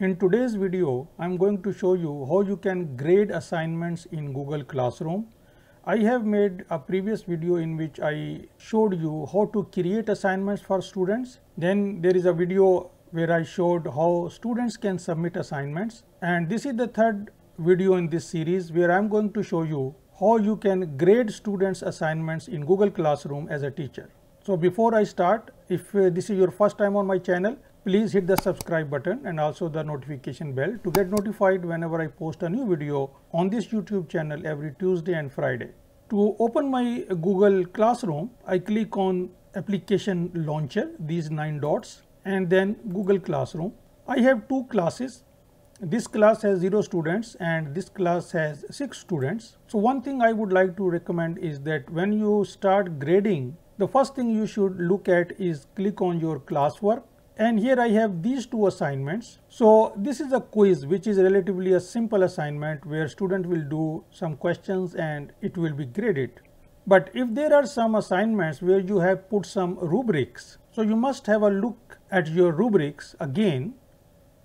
In today's video, I'm going to show you how you can grade assignments in Google Classroom. I have made a previous video in which I showed you how to create assignments for students. Then there is a video where I showed how students can submit assignments. And this is the third video in this series where I'm going to show you how you can grade students assignments in Google Classroom as a teacher. So before I start, if uh, this is your first time on my channel, please hit the subscribe button and also the notification bell to get notified whenever I post a new video on this YouTube channel every Tuesday and Friday. To open my Google Classroom, I click on application launcher, these nine dots and then Google Classroom. I have two classes. This class has zero students and this class has six students. So one thing I would like to recommend is that when you start grading, the first thing you should look at is click on your classwork and here I have these two assignments. So this is a quiz which is relatively a simple assignment where student will do some questions and it will be graded. But if there are some assignments where you have put some rubrics, so you must have a look at your rubrics again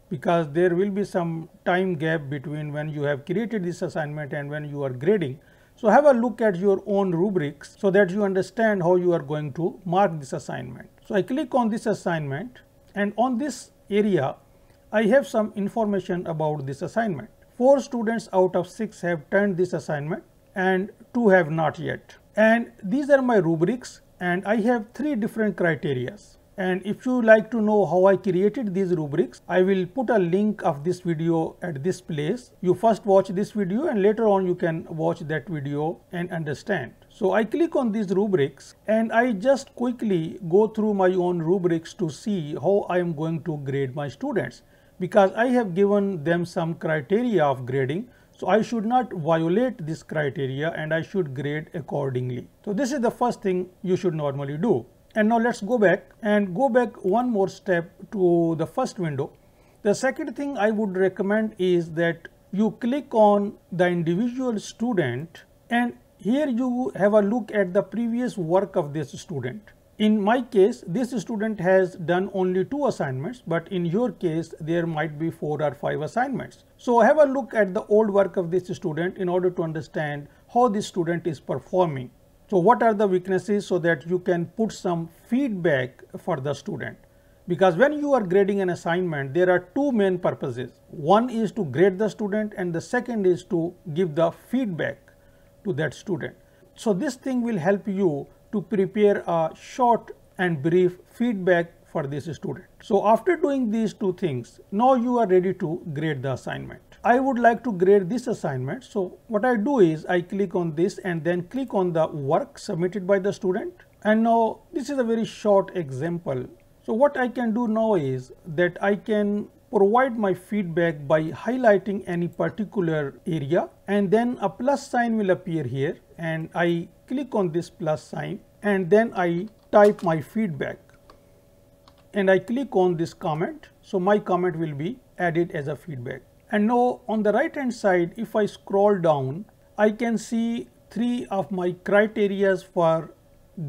because there will be some time gap between when you have created this assignment and when you are grading. So have a look at your own rubrics so that you understand how you are going to mark this assignment. So I click on this assignment and on this area I have some information about this assignment. Four students out of six have turned this assignment and two have not yet. And these are my rubrics and I have three different criterias. And if you like to know how I created these rubrics, I will put a link of this video at this place. You first watch this video and later on you can watch that video and understand. So I click on these rubrics and I just quickly go through my own rubrics to see how I am going to grade my students because I have given them some criteria of grading. So I should not violate this criteria and I should grade accordingly. So this is the first thing you should normally do. And now let's go back and go back one more step to the first window. The second thing I would recommend is that you click on the individual student and here you have a look at the previous work of this student. In my case, this student has done only two assignments, but in your case, there might be four or five assignments. So have a look at the old work of this student in order to understand how this student is performing. So what are the weaknesses so that you can put some feedback for the student. Because when you are grading an assignment, there are two main purposes. One is to grade the student and the second is to give the feedback to that student. So this thing will help you to prepare a short and brief feedback for this student. So after doing these two things, now you are ready to grade the assignment. I would like to grade this assignment. So what I do is I click on this and then click on the work submitted by the student. And now this is a very short example. So what I can do now is that I can provide my feedback by highlighting any particular area and then a plus sign will appear here and I click on this plus sign and then I type my feedback and I click on this comment. So my comment will be added as a feedback. And now on the right hand side, if I scroll down, I can see three of my criterias for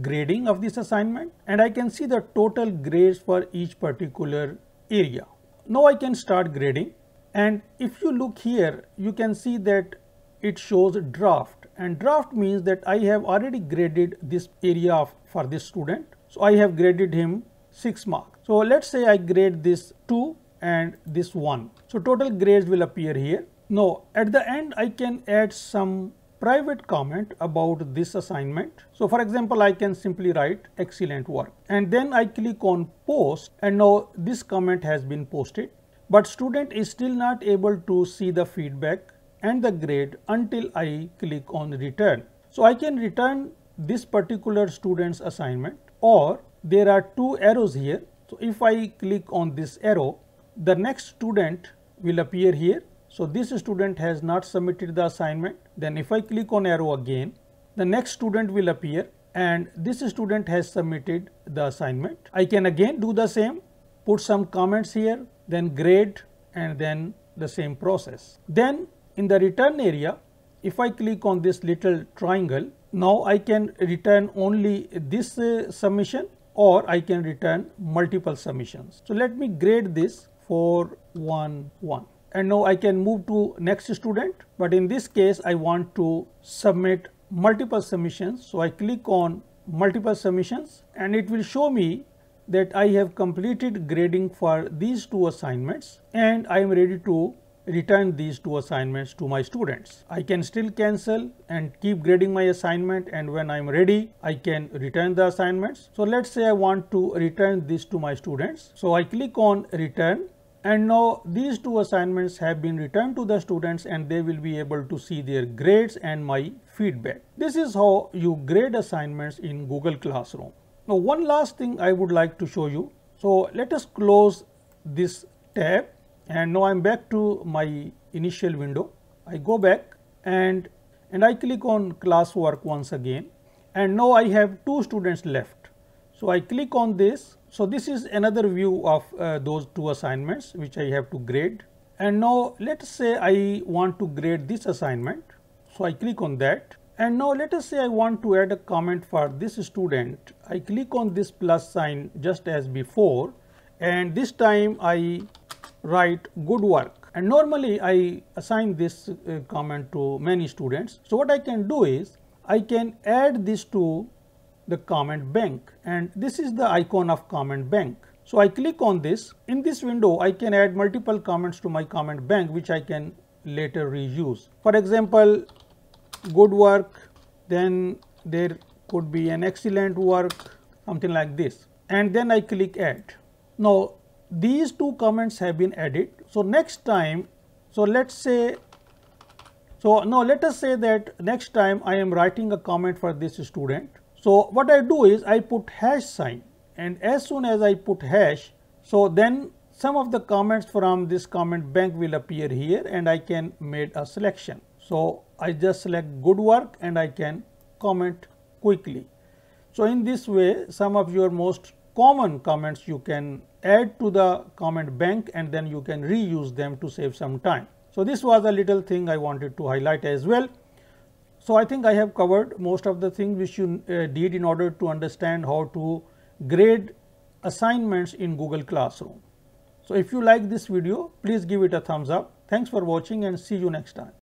grading of this assignment and I can see the total grades for each particular area. Now I can start grading and if you look here you can see that it shows draft and draft means that I have already graded this area for this student. So I have graded him 6 marks. So let's say I grade this 2 and this 1. So total grades will appear here. Now at the end I can add some private comment about this assignment. So for example, I can simply write excellent work and then I click on post and now this comment has been posted. But student is still not able to see the feedback and the grade until I click on return. So I can return this particular student's assignment or there are two arrows here. So if I click on this arrow, the next student will appear here so this student has not submitted the assignment. Then if I click on arrow again, the next student will appear and this student has submitted the assignment. I can again do the same, put some comments here, then grade and then the same process. Then in the return area, if I click on this little triangle, now I can return only this uh, submission or I can return multiple submissions. So let me grade this for 1, 1 and now I can move to next student. But in this case, I want to submit multiple submissions. So I click on multiple submissions and it will show me that I have completed grading for these two assignments and I am ready to return these two assignments to my students. I can still cancel and keep grading my assignment and when I'm ready, I can return the assignments. So let's say I want to return this to my students. So I click on return and now these two assignments have been returned to the students and they will be able to see their grades and my feedback. This is how you grade assignments in Google Classroom. Now one last thing I would like to show you. So let us close this tab and now I'm back to my initial window. I go back and, and I click on classwork once again and now I have two students left. So I click on this so, this is another view of uh, those two assignments which I have to grade. And now let us say I want to grade this assignment. So, I click on that. And now let us say I want to add a comment for this student. I click on this plus sign just as before and this time I write good work and normally I assign this uh, comment to many students. So, what I can do is I can add this to the comment bank and this is the icon of comment bank. So I click on this. In this window, I can add multiple comments to my comment bank, which I can later reuse. For example, good work, then there could be an excellent work, something like this. And then I click add. Now, these two comments have been added. So next time, so let's say, so now let us say that next time I am writing a comment for this student. So, what I do is I put hash sign and as soon as I put hash, so then some of the comments from this comment bank will appear here and I can make a selection. So, I just select good work and I can comment quickly. So, in this way some of your most common comments you can add to the comment bank and then you can reuse them to save some time. So, this was a little thing I wanted to highlight as well. So, I think I have covered most of the things which you uh, did in order to understand how to grade assignments in Google Classroom. So, if you like this video, please give it a thumbs up. Thanks for watching and see you next time.